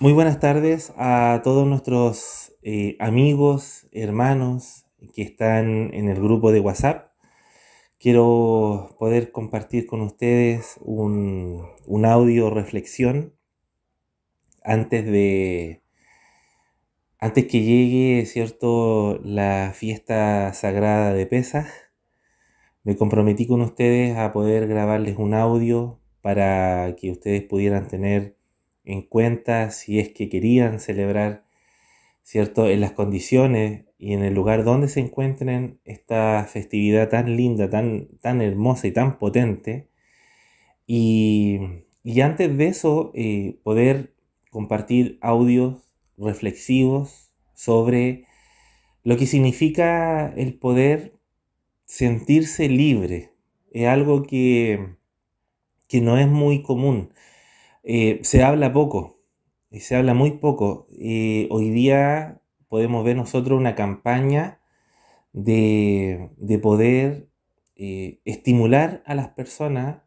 Muy buenas tardes a todos nuestros eh, amigos, hermanos que están en el grupo de WhatsApp. Quiero poder compartir con ustedes un, un audio reflexión antes de antes que llegue, ¿cierto?, la fiesta sagrada de Pesas. Me comprometí con ustedes a poder grabarles un audio para que ustedes pudieran tener en cuenta si es que querían celebrar, ¿cierto?, en las condiciones y en el lugar donde se encuentren esta festividad tan linda, tan, tan hermosa y tan potente. Y, antes de eso, eh, poder compartir audios reflexivos sobre lo que significa el poder sentirse libre. Es algo que, que no es muy común. Eh, se habla poco, y se habla muy poco. hoy día podemos ver nosotros una campaña de, de poder eh, estimular a las personas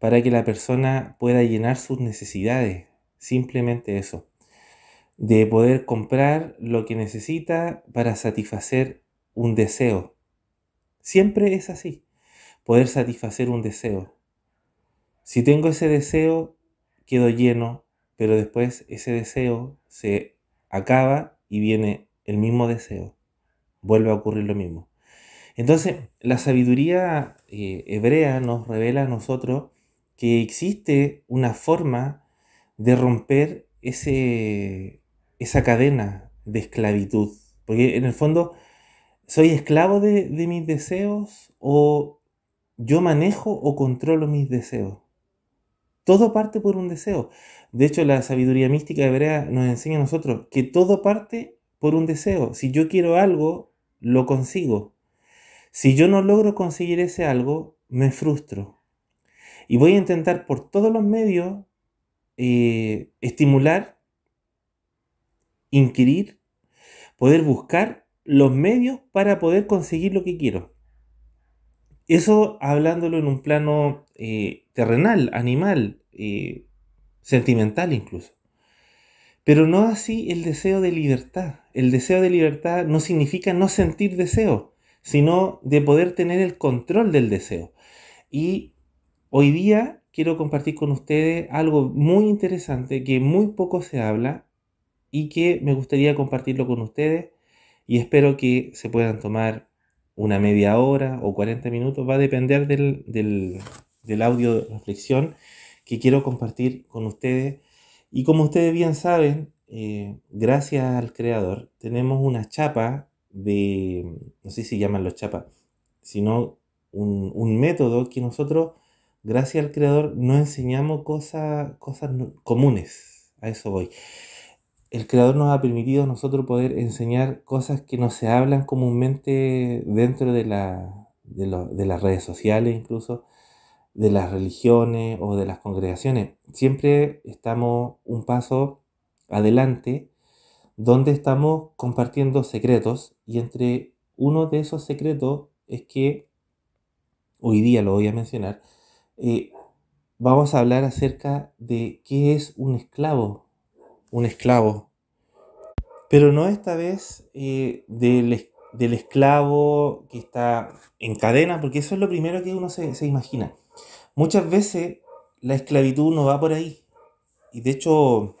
para que la persona pueda llenar sus necesidades, simplemente eso, de poder comprar lo que necesita para satisfacer un deseo. Siempre es así, poder satisfacer un deseo. Si tengo ese deseo, quedo lleno, pero después ese deseo se acaba y viene el mismo deseo. Vuelve a ocurrir lo mismo. Entonces, la sabiduría eh, hebrea nos revela a nosotros que existe una forma de romper ese, esa cadena de esclavitud. Porque en el fondo, ¿soy esclavo de mis deseos o yo manejo o controlo mis deseos? Todo parte por un deseo. De hecho, la sabiduría mística hebrea nos enseña a nosotros que todo parte por un deseo. Si yo quiero algo, lo consigo. Si yo no logro conseguir ese algo, me frustro. Y voy a intentar por todos los medios eh, estimular, inquirir, poder buscar los medios para poder conseguir lo que quiero. Eso hablándolo en un plano eh, terrenal, animal, eh, sentimental incluso. Pero no así el deseo de libertad. El deseo de libertad no significa no sentir deseo, sino de poder tener el control del deseo. Y hoy día quiero compartir con ustedes algo muy interesante que muy poco se habla y que me gustaría compartirlo con ustedes y espero que se puedan tomar una media hora o 40 minutos, va a depender del, del audio de reflexión que quiero compartir con ustedes. Y como ustedes bien saben, eh, gracias al creador, tenemos una chapa de, no sé si llaman los chapas, sino un, método que nosotros, gracias al creador, no enseñamos cosas comunes. A eso voy. El creador nos ha permitido a nosotros poder enseñar cosas que no se hablan comúnmente dentro de, la, de las redes sociales incluso de las religiones o de las congregaciones. Siempre estamos un paso adelante donde estamos compartiendo secretos y entre uno de esos secretos es que, hoy día lo voy a mencionar, eh, vamos a hablar acerca de qué es un esclavo, un esclavo, pero no esta vez eh, del, esclavo que está en cadena, porque eso es lo primero que uno se imagina Muchas veces la esclavitud no va por ahí. Y de hecho,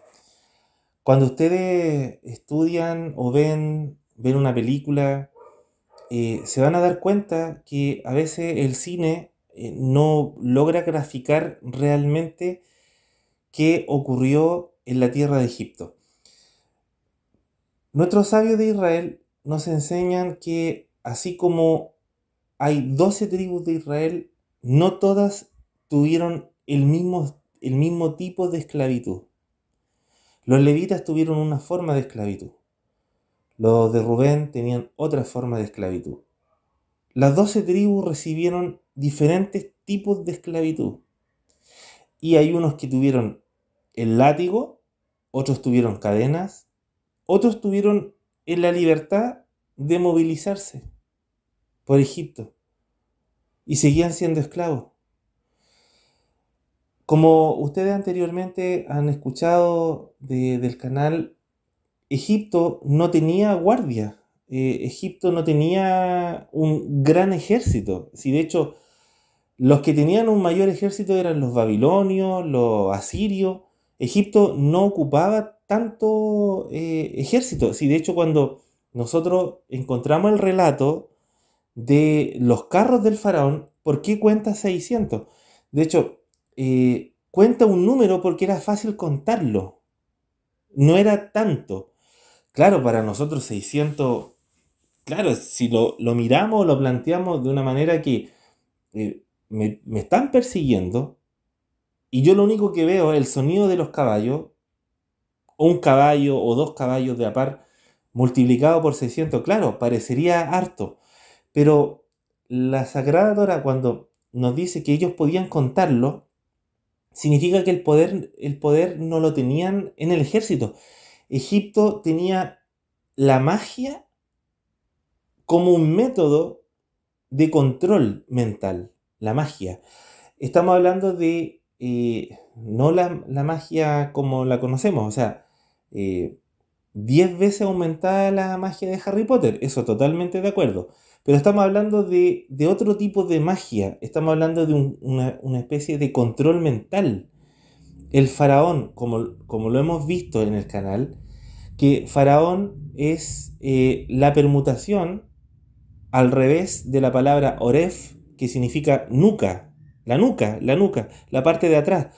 cuando ustedes estudian o ven, una película, eh, se van a dar cuenta que a veces el cine eh, no logra graficar realmente qué ocurrió en la tierra de Egipto. Nuestros sabios de Israel nos enseñan que así como hay 12 tribus de Israel, no todas tuvieron el mismo, el mismo tipo de esclavitud. Los levitas tuvieron una forma de esclavitud. Los de Rubén tenían otra forma de esclavitud. Las doce tribus recibieron diferentes tipos de esclavitud. Y hay unos que tuvieron el látigo, otros tuvieron cadenas, otros tuvieron en eh, la libertad de movilizarse por Egipto y seguían siendo esclavos. Como ustedes anteriormente han escuchado del canal, Egipto no tenía guardia, eh, Egipto no tenía un gran ejército. Si de hecho, los que tenían un mayor ejército eran los babilonios, los asirios. Egipto no ocupaba tanto eh, ejército. Si de hecho, cuando nosotros encontramos el relato de los carros del faraón, ¿por qué cuenta 600? De hecho, eh, cuenta un número porque era fácil contarlo. No era tanto. Claro, para nosotros 600, claro, si lo, lo miramos, lo planteamos de una manera que eh, me, están persiguiendo y yo lo único que veo es el sonido de los caballos, un caballo o dos caballos de a par multiplicado por 600, claro, parecería harto, pero la Sagrada Dora cuando nos dice que ellos podían contarlo, significa que el poder, el poder no lo tenían en el ejército. Egipto tenía la magia como un método de control mental, la magia. Estamos hablando de eh, no la, magia como la conocemos, o sea, 10 eh, veces aumentada la magia de Harry Potter, eso totalmente de acuerdo. Pero estamos hablando de, otro tipo de magia, estamos hablando de una, especie de control mental. El faraón, como, lo hemos visto en el canal, que faraón es eh, la permutación al revés de la palabra oref, que significa nuca, la nuca, la nuca, la parte de atrás.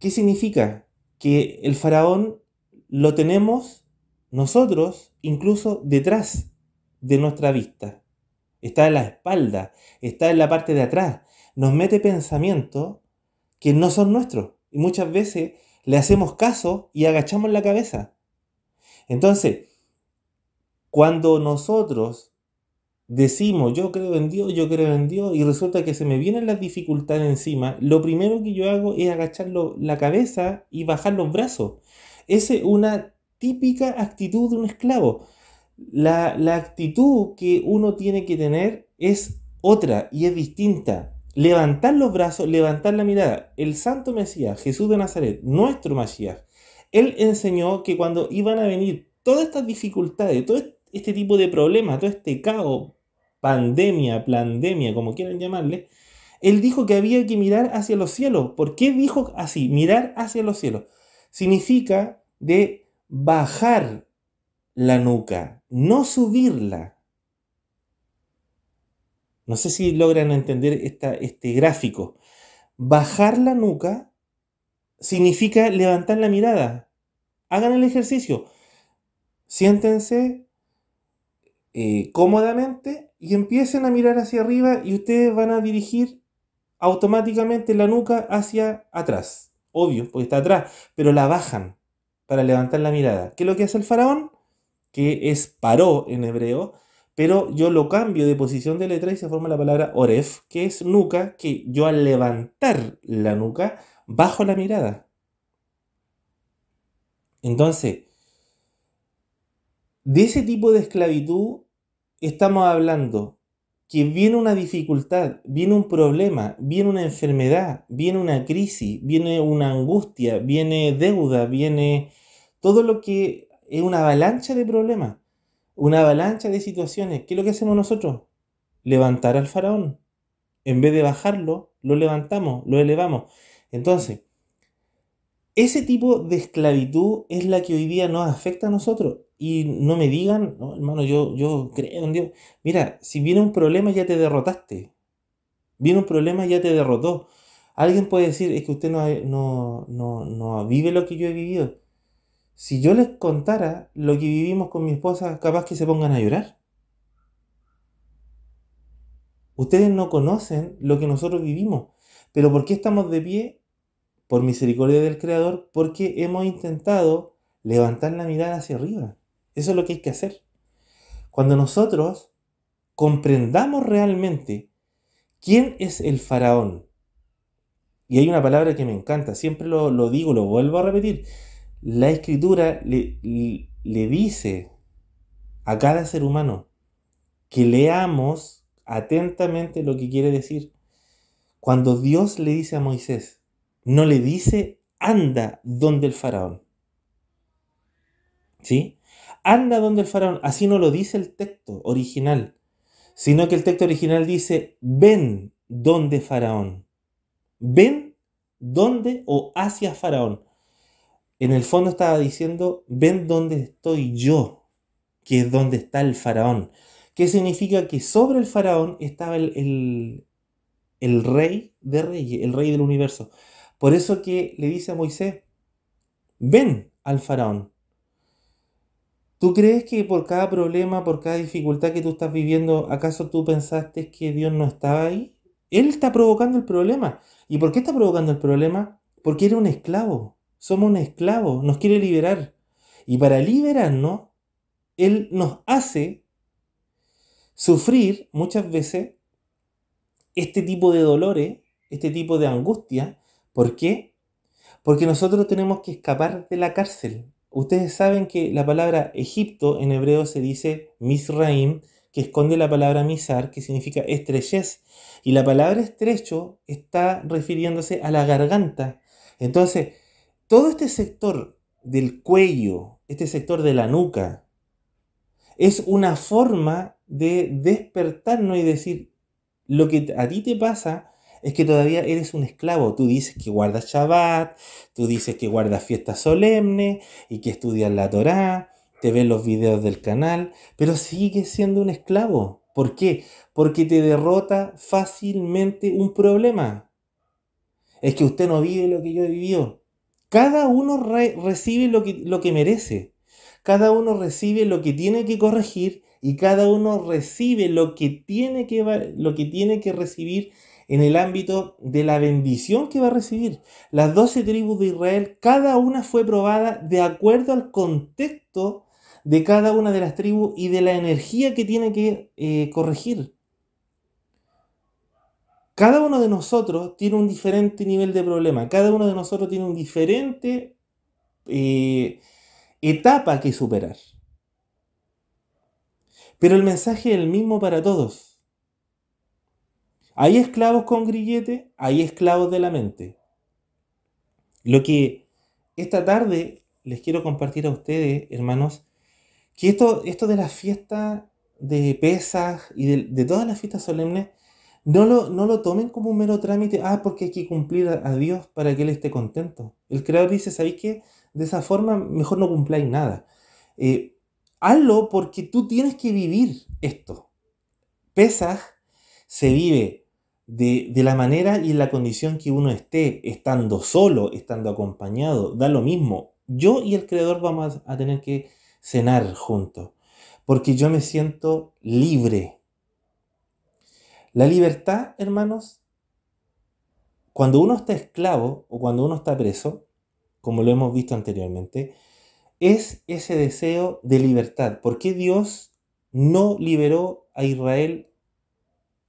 ¿Qué significa? Que el faraón lo tenemos nosotros incluso detrás de nuestra vista está en la espalda, está en la parte de atrás. Nos mete pensamientos que no son nuestros. Y muchas veces le hacemos caso y agachamos la cabeza. Entonces, cuando nosotros decimos, yo creo en Dios, yo creo en Dios, y resulta que se me vienen las dificultades encima, lo primero que yo hago es agachar la cabeza y bajar los brazos. Esa es una típica actitud de un esclavo la, actitud que uno tiene que tener es otra y es distinta. Levantar los brazos, levantar la mirada. El santo Mesías, Jesús de Nazaret, nuestro Mesías, él enseñó que cuando iban a venir todas estas dificultades, todo este tipo de problemas, todo este caos, pandemia, pandemia, como quieran llamarle, él dijo que había que mirar hacia los cielos. ¿Por qué dijo así? Mirar hacia los cielos. Significa de bajar la nuca, no subirla. No sé si logran entender este gráfico. Bajar la nuca significa levantar la mirada. Hagan el ejercicio. Siéntense eh, cómodamente y empiecen a mirar hacia arriba y ustedes van a dirigir automáticamente la nuca hacia atrás. Obvio, porque está atrás, pero la bajan para levantar la mirada. ¿Qué es lo que hace el faraón? que es paró en hebreo, pero yo lo cambio de posición de letra y se forma la palabra oref, que es nuca, que yo al levantar la nuca bajo la mirada. Entonces, de ese tipo de esclavitud estamos hablando que viene una dificultad, viene un problema, viene una enfermedad, viene una crisis, viene una angustia, viene deuda, viene todo lo que es una avalancha de problemas, una avalancha de situaciones. ¿Qué es lo que hacemos nosotros? Levantar al faraón. En vez de bajarlo, lo levantamos, lo elevamos. Entonces, ese tipo de esclavitud es la que hoy día nos afecta a nosotros. Y no me digan, hermano, yo, yo creo en Dios. Mira, si viene un problema ya te derrotaste. Viene un problema ya te derrotó. Alguien puede decir, es que usted no, no vive lo que yo he vivido. Si yo les contara lo que vivimos con mi esposa, capaz que se pongan a llorar. Ustedes no conocen lo que nosotros vivimos. Pero ¿por qué estamos de pie? Por misericordia del Creador, porque hemos intentado levantar la mirada hacia arriba. Eso es lo que hay que hacer. Cuando nosotros comprendamos realmente quién es el faraón, y hay una palabra que me encanta, siempre lo, lo digo, lo vuelvo a repetir, la escritura le, dice a cada ser humano que leamos atentamente lo que quiere decir. Cuando Dios le dice a Moisés, no le dice anda donde el faraón. ¿Sí? Anda donde el faraón. Así no lo dice el texto original, sino que el texto original dice ven donde faraón. Ven donde o hacia faraón en el fondo estaba diciendo, ven dónde estoy yo, que es donde está el faraón. ¿Qué significa que sobre el faraón estaba el, el, rey de reyes, el rey del universo. Por eso que le dice a Moisés, ven al faraón. ¿Tú crees que por cada problema, por cada dificultad que tú estás viviendo, acaso tú pensaste que Dios no estaba ahí? Él está provocando el problema. ¿Y por qué está provocando el problema? Porque era un esclavo. Somos un esclavo, nos quiere liberar. Y para liberarnos, Él nos hace sufrir muchas veces este tipo de dolores, este tipo de angustia. ¿Por qué? Porque nosotros tenemos que escapar de la cárcel. Ustedes saben que la palabra Egipto en hebreo se dice Misraim, que esconde la palabra misar, que significa estrechez. Y la palabra estrecho está refiriéndose a la garganta. Entonces, todo este sector del cuello, este sector de la nuca, es una forma de despertarnos y decir, lo que a ti te pasa es que todavía eres un esclavo. Tú dices que guardas Shabbat, tú dices que guardas fiestas solemnes y que estudias la Torá, te ves los videos del canal, pero sigues siendo un esclavo. ¿Por qué? Porque te derrota fácilmente un problema. Es que usted no vive lo que yo vivió. Cada uno recibe lo que, lo que merece, cada uno recibe lo que tiene que corregir y cada uno recibe lo que tiene que, lo que, tiene que recibir en el ámbito de la bendición que va a recibir. Las doce tribus de Israel, cada una fue probada de acuerdo al contexto de cada una de las tribus y de la energía que tiene que eh, corregir cada uno de nosotros tiene un diferente nivel de problema, cada uno de nosotros tiene un diferente eh, etapa que superar. Pero el mensaje es el mismo para todos. Hay esclavos con grillete, hay esclavos de la mente. Lo que esta tarde les quiero compartir a ustedes, hermanos, que esto, esto de las fiestas de pesas y de todas las fiestas solemnes, no lo, no lo tomen como un mero trámite, ah, porque hay que cumplir a, Dios para que Él esté contento. El creador dice, ¿sabéis qué? De esa forma mejor no cumpláis nada. Eh, hazlo porque tú tienes que vivir esto. pesas se vive de, de, la manera y en la condición que uno esté, estando solo, estando acompañado, da lo mismo. Yo y el creador vamos a, a tener que cenar juntos, porque yo me siento libre la libertad, hermanos, cuando uno está esclavo o cuando uno está preso, como lo hemos visto anteriormente, es ese deseo de libertad. ¿Por qué Dios no liberó a Israel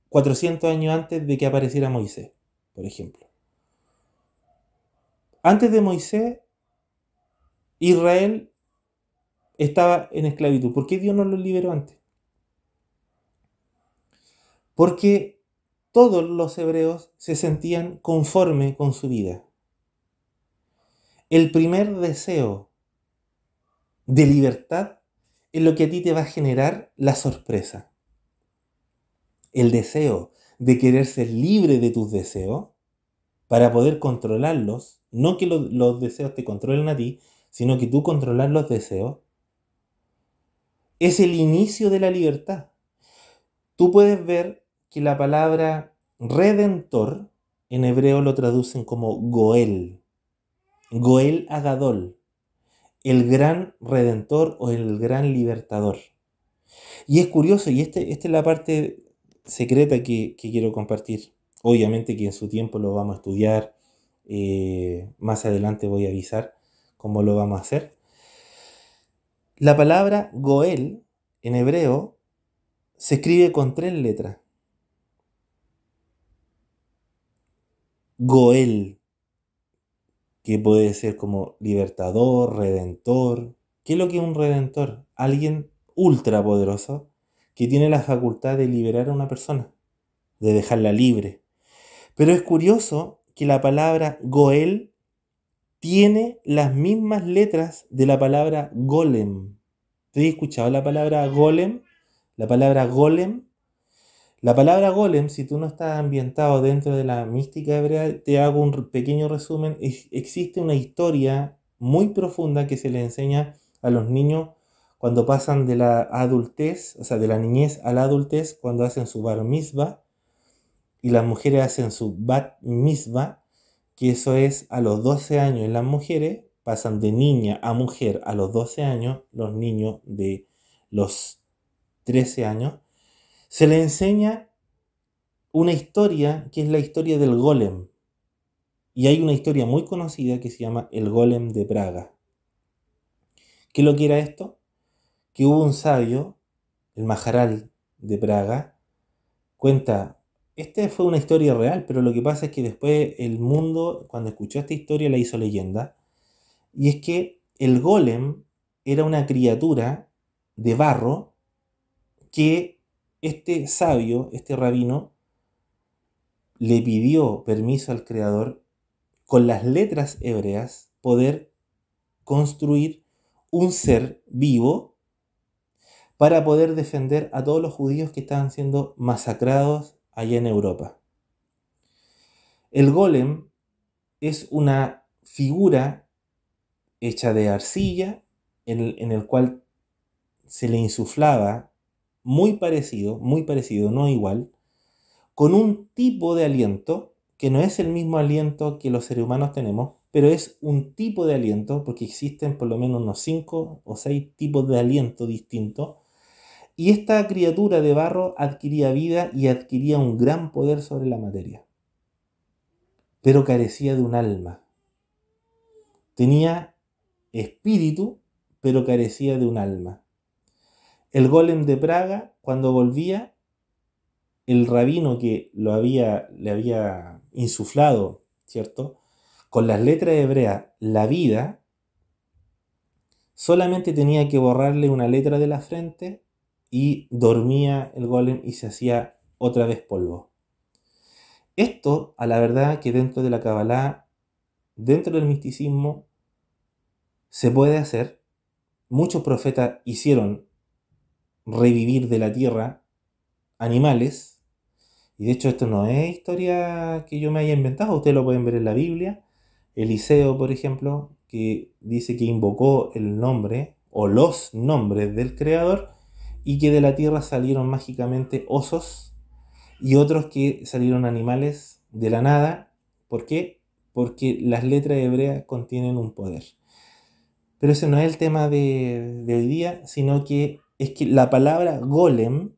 400 años antes de que apareciera Moisés, por ejemplo? Antes de Moisés, Israel estaba en esclavitud. ¿Por qué Dios no lo liberó antes? porque todos los hebreos se sentían conforme con su vida. El primer deseo de libertad es lo que a ti te va a generar la sorpresa. El deseo de querer ser libre de tus deseos para poder controlarlos, no que los, deseos te controlen a ti, sino que tú controlas los deseos, es el inicio de la libertad. Tú puedes ver que la palabra redentor en hebreo lo traducen como Goel, Goel Agadol, el gran redentor o el gran libertador. Y es curioso, y este, esta es la parte secreta que, quiero compartir. Obviamente que en su tiempo lo vamos a estudiar, eh, más adelante voy a avisar cómo lo vamos a hacer. La palabra Goel en hebreo se escribe con tres letras. Goel, que puede ser como libertador, redentor. ¿Qué es lo que es un redentor? Alguien ultrapoderoso que tiene la facultad de liberar a una persona, de dejarla libre. Pero es curioso que la palabra Goel tiene las mismas letras de la palabra golem. ¿Te he escuchado la palabra golem? La palabra golem la palabra golem, si tú no estás ambientado dentro de la mística hebrea, te hago un pequeño resumen. existe una historia muy profunda que se le enseña a los niños cuando pasan de la adultez, o sea, de la niñez a la adultez, cuando hacen su bar misba y las mujeres hacen su bat misba, que eso es a los 12 años las mujeres, pasan de niña a mujer a los 12 años, los niños de los 13 años, se le enseña una historia que es la historia del golem. Y hay una historia muy conocida que se llama El Golem de Praga. ¿Qué lo que era esto? Que hubo un sabio, el Majaral de Praga, cuenta, esta fue una historia real, pero lo que pasa es que después el mundo, cuando escuchó esta historia, la hizo leyenda. Y es que el golem era una criatura de barro que este sabio, este rabino, le pidió permiso al Creador con las letras hebreas poder construir un ser vivo para poder defender a todos los judíos que estaban siendo masacrados allá en Europa. El golem es una figura hecha de arcilla en el, cual se le insuflaba muy parecido, muy parecido, no igual, con un tipo de aliento que no es el mismo aliento que los seres humanos tenemos, pero es un tipo de aliento, porque existen por lo menos unos 5 o 6 tipos de aliento distintos, y esta criatura de barro adquiría vida y adquiría un gran poder sobre la materia, pero carecía de un alma. Tenía espíritu, pero carecía de un alma. El golem de Praga, cuando volvía, el rabino que lo había, le había insuflado, ¿cierto? Con las letras hebreas, la vida, solamente tenía que borrarle una letra de la frente y dormía el golem y se hacía otra vez polvo. Esto, a la verdad, que dentro de la Kabbalah, dentro del misticismo, se puede hacer. Muchos profetas hicieron revivir de la tierra animales. Y de hecho esto no es historia que yo me haya inventado, ustedes lo pueden ver en la Biblia. Eliseo, por ejemplo, que dice que invocó el nombre o los nombres del Creador y que de la tierra salieron mágicamente osos y otros que salieron animales de la nada. ¿Por qué? Porque las letras hebreas contienen un poder. Pero ese no es el tema de, de hoy día, sino que es que la palabra golem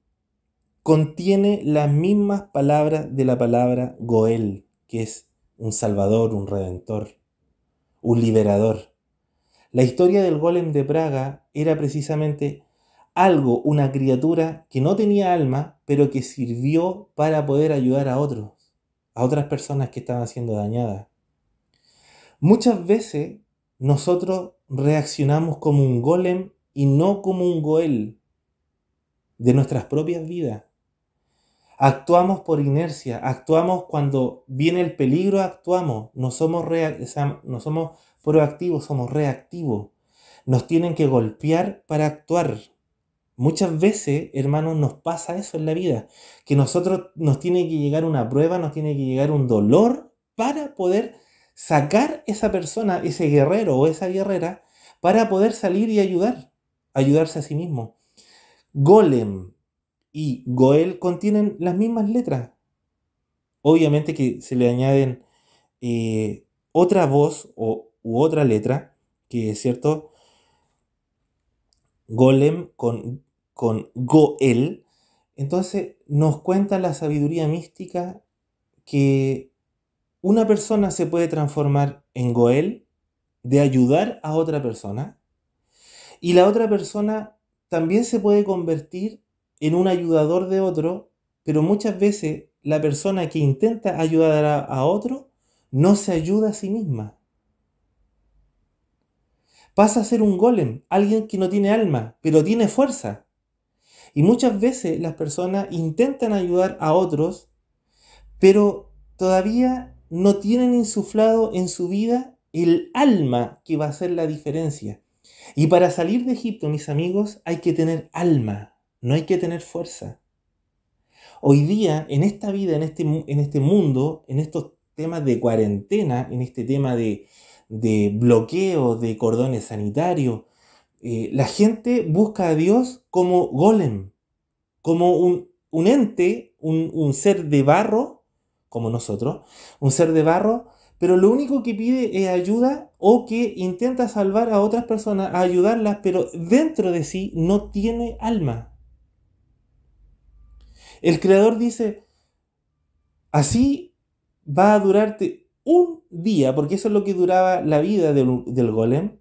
contiene las mismas palabras de la palabra goel, que es un salvador, un redentor, un liberador. La historia del golem de Praga era precisamente algo, una criatura que no tenía alma, pero que sirvió para poder ayudar a otros, a otras personas que estaban siendo dañadas. Muchas veces nosotros reaccionamos como un golem y no como un Goel de nuestras propias vidas. Actuamos por inercia, actuamos cuando viene el peligro, actuamos, no somos, no somos proactivos, somos reactivos. Nos tienen que golpear para actuar. Muchas veces, hermanos, nos pasa eso en la vida, que nosotros nos tiene que llegar una prueba, nos tiene que llegar un dolor para poder sacar esa persona, ese guerrero o esa guerrera, para poder salir y ayudar ayudarse a sí mismo. Golem y Goel contienen las mismas letras. Obviamente que se le añaden eh, otra voz o, u otra letra, que es cierto, Golem con, con Goel. Entonces nos cuenta la sabiduría mística que una persona se puede transformar en Goel de ayudar a otra persona y la otra persona también se puede convertir en un ayudador de otro, pero muchas veces la persona que intenta ayudar a, otro no se ayuda a sí misma. Pasa a ser un golem, alguien que no tiene alma, pero tiene fuerza. Y muchas veces las personas intentan ayudar a otros, pero todavía no tienen insuflado en su vida el alma que va a hacer la diferencia. Y para salir de Egipto, mis amigos, hay que tener alma, no hay que tener fuerza. Hoy día, en esta vida, en este, en este mundo, en estos temas de cuarentena, en este tema de, de bloqueo, de cordones sanitarios, eh, la gente busca a Dios como golem, como un, ente, un ser de barro, como nosotros, un ser de barro pero lo único que pide es ayuda o que intenta salvar a otras personas, ayudarlas, pero dentro de sí no tiene alma. El creador dice, así va a durarte un día, porque eso es lo que duraba la vida del, del golem,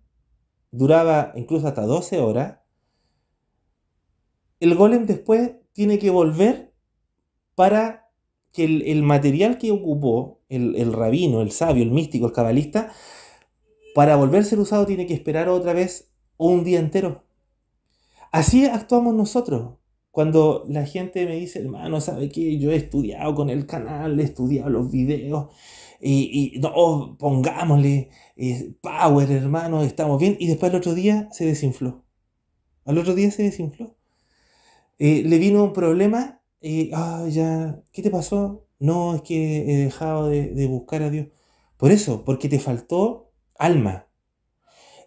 duraba incluso hasta 12 horas. El golem después tiene que volver para que el, material que ocupó el, rabino, el sabio, el místico, el cabalista, para volver a ser usado tiene que esperar otra vez un día entero. Así actuamos nosotros. Cuando la gente me dice, hermano, ¿sabe qué? Yo he estudiado con el canal, he estudiado los videos, y, y no, pongámosle eh, power, hermano, estamos bien. Y después el otro día se desinfló. Al otro día se desinfló. Eh, le vino un problema y, ah, ya, ¿qué te pasó? No, es que he dejado de, buscar a Dios. Por eso, porque te faltó alma.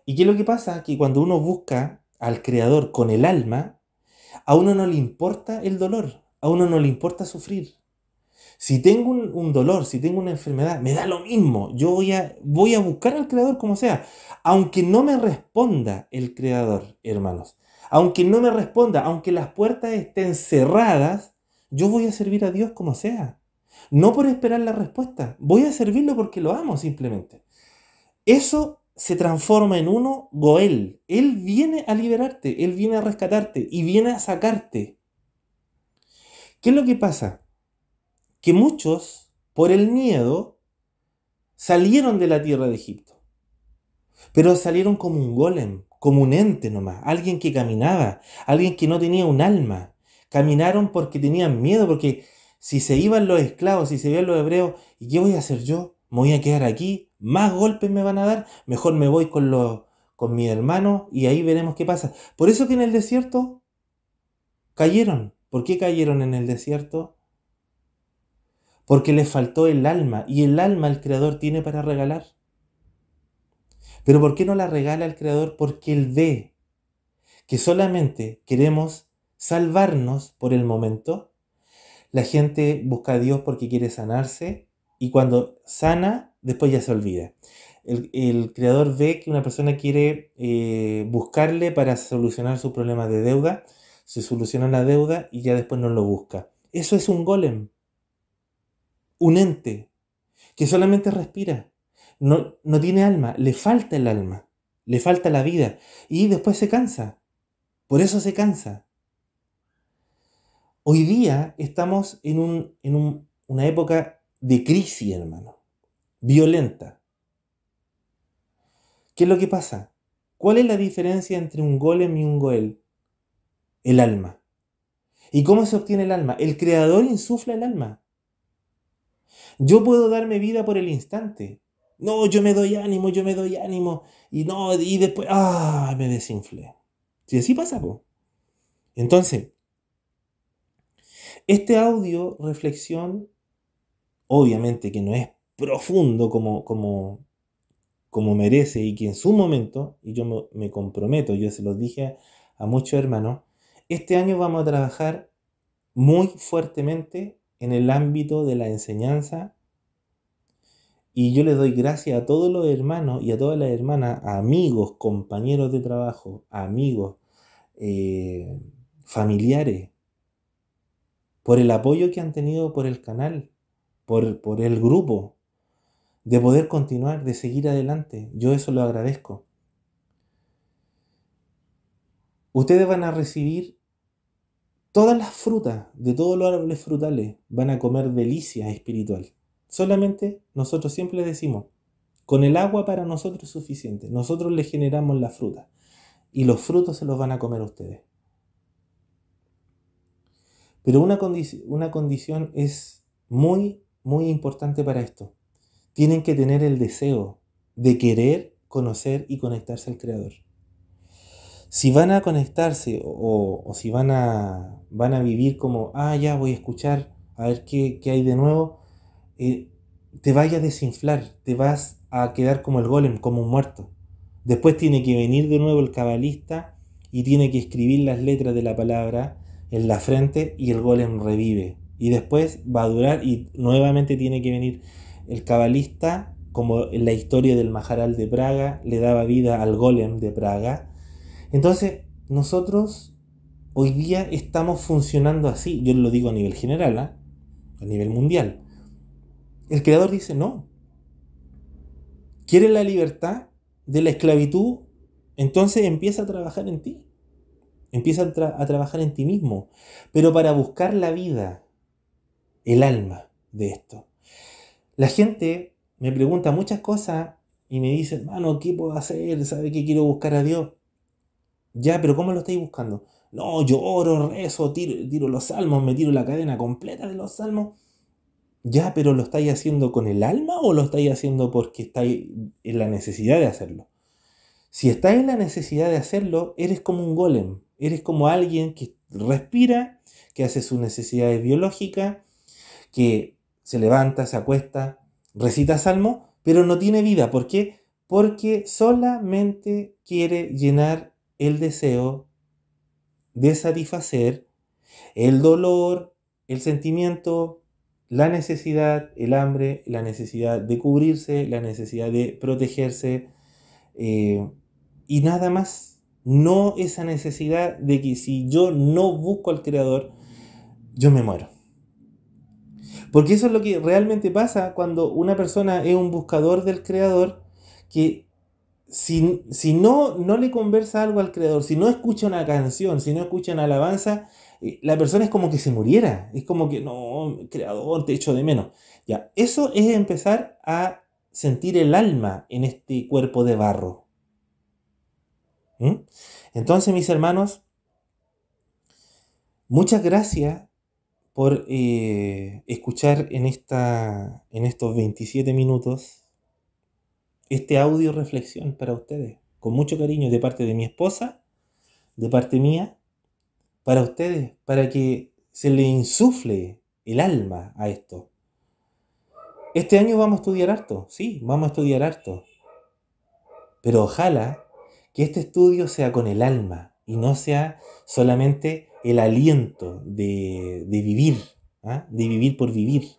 ¿Y qué es lo que pasa? Que cuando uno busca al Creador con el alma, a uno no le importa el dolor, a uno no le importa sufrir. Si tengo un, dolor, si tengo una enfermedad, me da lo mismo. Yo voy a, voy a buscar al Creador como sea. Aunque no me responda el Creador, hermanos. Aunque no me responda, aunque las puertas estén cerradas, yo voy a servir a Dios como sea. No por esperar la respuesta. Voy a servirlo porque lo amo simplemente. Eso se transforma en uno Goel. Él viene a liberarte, él viene a rescatarte y viene a sacarte. ¿Qué es lo que pasa? Que muchos, por el miedo, salieron de la tierra de Egipto. Pero salieron como un golem, como un ente nomás, alguien que caminaba, alguien que no tenía un alma. Caminaron porque tenían miedo, porque si se iban los esclavos, si se iban los hebreos, ¿y qué voy a hacer yo? ¿Me voy a quedar aquí? ¿Más golpes me van a dar? Mejor me voy con, los, con mi hermano y ahí veremos qué pasa. Por eso que en el desierto cayeron. ¿Por qué cayeron en el desierto? Porque les faltó el alma y el alma el Creador tiene para regalar. Pero ¿por qué no la regala el Creador? Porque Él ve que solamente queremos salvarnos por el momento. La gente busca a Dios porque quiere sanarse y cuando sana, después ya se olvida. El, creador ve que una persona quiere eh, buscarle para solucionar su problema de deuda, se soluciona la deuda y ya después no lo busca. Eso es un golem, un ente que solamente respira, no, no tiene alma, le falta el alma, le falta la vida y después se cansa, por eso se cansa. Hoy día estamos en, un, una época de crisis, hermano, violenta. ¿Qué es lo que pasa? ¿Cuál es la diferencia entre un golem y un goel? El alma. ¿Y cómo se obtiene el alma? El creador insufla el alma. Yo puedo darme vida por el instante. No, yo me doy ánimo, yo me doy ánimo. Y no, y después, ah, me desinflé. Si así pasa, Entonces, este audio reflexión, obviamente que no es profundo como, como, como merece y que en su momento, y yo me, comprometo, yo se los dije a, muchos hermanos, este año vamos a trabajar muy fuertemente en el ámbito de la enseñanza y yo les doy gracias a todos los hermanos y a todas las hermanas, amigos, compañeros de trabajo, amigos, eh, familiares, por el apoyo que han tenido por el canal, por, por el grupo, de poder continuar, de seguir adelante. Yo eso lo agradezco. Ustedes van a recibir todas las frutas de todos los árboles frutales, van a comer delicia espiritual. Solamente nosotros siempre decimos, con el agua para nosotros es suficiente, nosotros les generamos la fruta y los frutos se los van a comer ustedes. Pero una, condición es muy, muy importante para esto. Tienen que tener el deseo de querer conocer y conectarse al Creador. Si van a conectarse o, si van a, van a vivir como, ah, ya voy a escuchar, a ver qué, hay de nuevo, eh, te vaya a desinflar, te vas a quedar como el golem, como un muerto. Después tiene que venir de nuevo el cabalista y tiene que escribir las letras de la palabra en la frente y el golem revive. Y después va a durar y nuevamente tiene que venir el cabalista, como en la historia del Majaral de Praga, le daba vida al golem de Praga. Entonces, nosotros hoy día estamos funcionando así, yo lo digo a nivel general, ¿ah? a nivel mundial. El creador dice, no, quiere la libertad de la esclavitud, entonces empieza a trabajar en ti. Empieza a, trabajar en ti mismo, pero para buscar la vida, el alma de esto. La gente me pregunta muchas cosas y me dice, hermano, ¿qué puedo hacer? ¿Sabe que quiero buscar a Dios? Ya, pero ¿cómo lo estáis buscando? No, yo oro, rezo, tiro, tiro los salmos, me tiro la cadena completa de los salmos. Ya, pero ¿lo estáis haciendo con el alma o lo estáis haciendo porque estáis en la necesidad de hacerlo? Si estáis en la necesidad de hacerlo, eres como un golem. Eres como alguien que respira, que hace sus necesidades biológicas, que se levanta, se acuesta, recita salmo, pero no tiene vida. ¿Por qué? Porque solamente quiere llenar el deseo de satisfacer el dolor, el sentimiento, la necesidad, el hambre, la necesidad de cubrirse, la necesidad de protegerse eh, y nada más no esa necesidad de que si yo no busco al creador, yo me muero. Porque eso es lo que realmente pasa cuando una persona es un buscador del creador, que si, no, no le conversa algo al creador, si no escucha una canción, si no escucha una alabanza, eh, la persona es como que se muriera, es como que no, creador, te echo de menos. Ya, eso es empezar a sentir el alma en este cuerpo de barro. ¿Mm? Entonces, mis hermanos, muchas gracias por eh, escuchar en, esta, en estos 27 minutos este audio reflexión para ustedes, con mucho cariño de parte de mi esposa, de parte mía, para ustedes, para que se le insufle el alma a esto. Este año vamos a estudiar harto, sí, vamos a estudiar harto. Pero ojalá que este estudio sea con el alma y no sea solamente el aliento de, vivir, ¿ah? de vivir por vivir.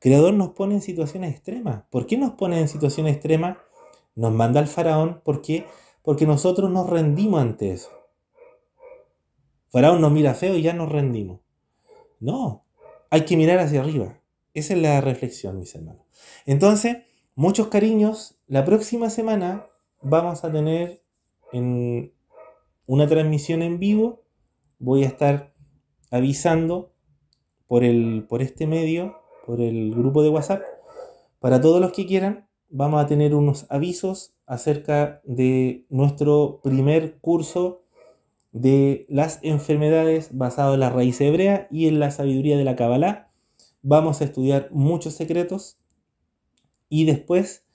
Creador nos pone en situaciones extremas. ¿Por qué nos pone en situaciones extremas? Nos manda al faraón, ¿por qué? Porque nosotros nos rendimos ante eso. Faraón nos mira feo y ya nos rendimos. No, hay que mirar hacia arriba. Esa es la reflexión, mis hermanos. Entonces, muchos cariños. La próxima semana vamos a tener en una transmisión en vivo. Voy a estar avisando por, el, por este medio, por el grupo de WhatsApp. Para todos los que quieran, vamos a tener unos avisos acerca de nuestro primer curso de las enfermedades basado en la raíz hebrea y en la sabiduría de la Kabbalah. Vamos a estudiar muchos secretos y después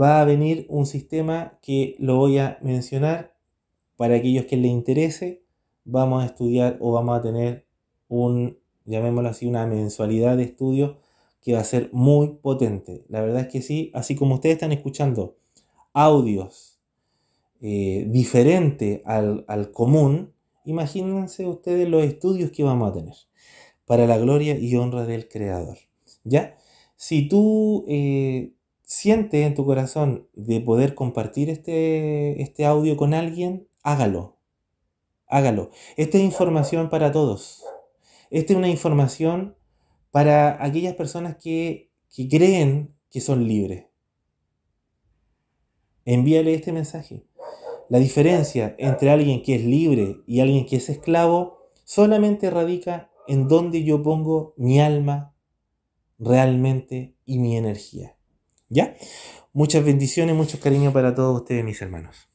va a venir un sistema que lo voy a mencionar para aquellos que le interese. Vamos a estudiar o vamos a tener un, llamémoslo así, una mensualidad de estudios que va a ser muy potente. La verdad es que sí, así como ustedes están escuchando audios eh, diferentes al, común, imagínense ustedes los estudios que vamos a tener para la gloria y honra del Creador. ¿Ya? Si tú eh, siente en tu corazón de poder compartir este, este audio con alguien, hágalo. Hágalo. Esta es información para todos. Esta es una información para aquellas personas que creen que son libres. Envíale este mensaje. La diferencia entre alguien que es libre y alguien que es esclavo solamente radica en donde yo pongo mi alma realmente y mi energía. ¿Ya? Muchas bendiciones, muchos cariños para todos ustedes, mis hermanos.